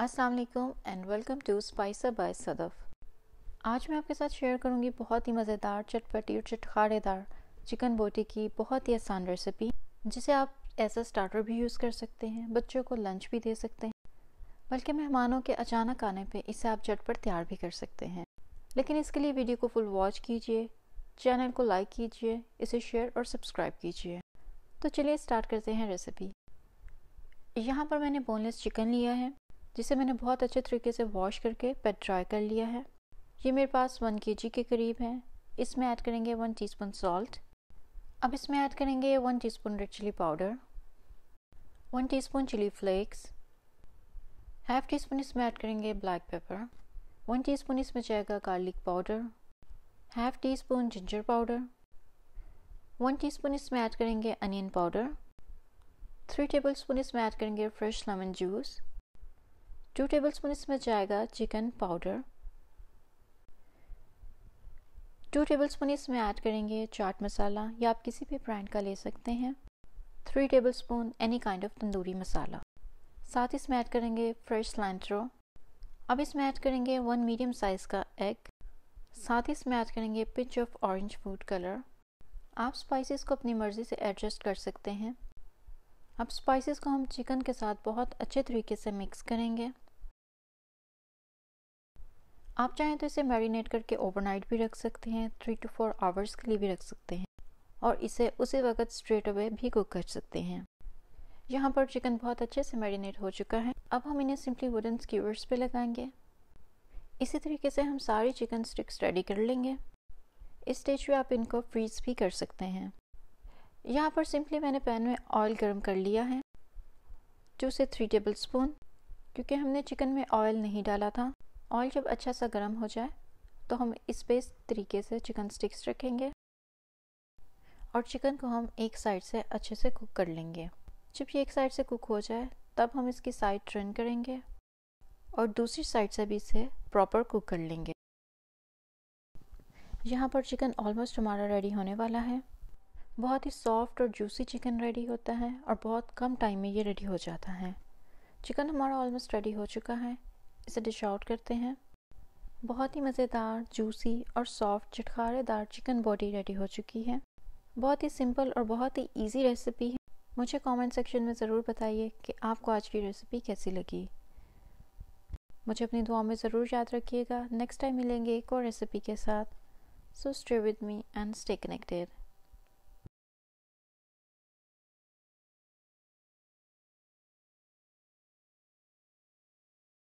अस्सलाम वालेकुम and welcome to Spicer by Sadaf आज मैं आपके साथ शेयर करूंगी बहुत ही मज़ेदार चटपटी और चटखारेदार चिकन बोटी की बहुत ही आसान रेसिपी जिसे आप एज अ स्टार्टर भी यूज़ कर सकते हैं बच्चों को लंच भी दे सकते हैं बल्कि मेहमानों के अचानक आने पे इसे आप झटपट तैयार भी कर सकते हैं लेकिन इसके लिए वीडियो को फुल वॉच कीजिए चैनल को लाइक कीजिए इसे शेयर और सब्सक्राइब कीजिए तो चलिए स्टार्ट करते हैं रेसिपी यहाँ पर मैंने बोनलेस चिकन लिया है जिसे मैंने बहुत अच्छे तरीके से वॉश करके पेट ड्राई कर लिया है ये मेरे पास वन के के करीब है इसमें ऐड करेंगे वन टी स्पून सॉल्ट अब इसमें ऐड करेंगे one teaspoon red chilli powder one teaspoon chilli flakes half teaspoon इसमें ऐड करेंगे black pepper one teaspoon इसमें जाएगा garlic powder half teaspoon ginger powder one teaspoon इसमें add करेंगे onion powder three tablespoon इसमें add करेंगे fresh lemon juice two tablespoon इसमें जाएगा chicken powder two tablespoon इसमें add करेंगे चाट मसाला या आप किसी भी ब्रांड का ले सकते हैं three tablespoon any kind of tandoori masala साथ इसमें ऐड करेंगे फ्रेश स्लैंट्रो अब इसमें ऐड करेंगे वन मीडियम साइज़ का एग साथ ही इसमें ऐड करेंगे pinch of orange food colour आप स्पाइसेस को अपनी मर्ज़ी से एडजस्ट कर सकते हैं अब स्पाइसेस को हम चिकन के साथ बहुत अच्छे तरीके से मिक्स करेंगे आप चाहें तो इसे मैरिनेट करके ओवरनाइट भी रख सकते हैं थ्री टू फोर आवर्स के लिए भी रख सकते हैं और इसे उसी वक्त स्ट्रेट अवे भी कुक कर सकते हैं यहाँ पर चिकन बहुत अच्छे से मैरिनेट हो चुका है अब हम इन्हें सिंपली वुडन स्क्यूअर्स पे लगाएंगे इसी तरीके से हम सारी चिकन स्टिक्स रेडी कर लेंगे इस स्टेज पे आप इनको फ्रीज भी कर सकते हैं यहाँ पर सिंपली मैंने पैन में ऑयल गर्म कर लिया है टू से थ्री टेबल स्पून क्योंकि हमने चिकन में ऑयल नहीं डाला था ऑयल जब अच्छा सा गर्म हो जाए तो हम इस पे इस तरीके से चिकन स्टिक्स रखेंगे और चिकन को हम एक साइड से अच्छे से कुक कर लेंगे जब ये एक साइड से कुक हो जाए तब हम इसकी साइड ट्रेन करेंगे और दूसरी साइड से भी इसे प्रॉपर कुक कर लेंगे यहाँ पर चिकन ऑलमोस्ट हमारा रेडी होने वाला है बहुत ही सॉफ्ट और जूसी चिकन रेडी होता है और बहुत कम टाइम में ये रेडी हो जाता है चिकन हमारा ऑलमोस्ट रेडी हो चुका है इसे डिश आउट करते हैं बहुत ही मज़ेदार जूसी और सॉफ्ट चिटखारेदार चिकन बॉडी रेडी हो चुकी है बहुत ही सिंपल और बहुत ही इजी रेसिपी है मुझे कमेंट सेक्शन में ज़रूर बताइए कि आपको आज की रेसिपी कैसी लगी मुझे अपनी दुआ में ज़रूर याद रखिएगा नेक्स्ट टाइम मिलेंगे एक और रेसिपी के साथ so stay with me and stay connected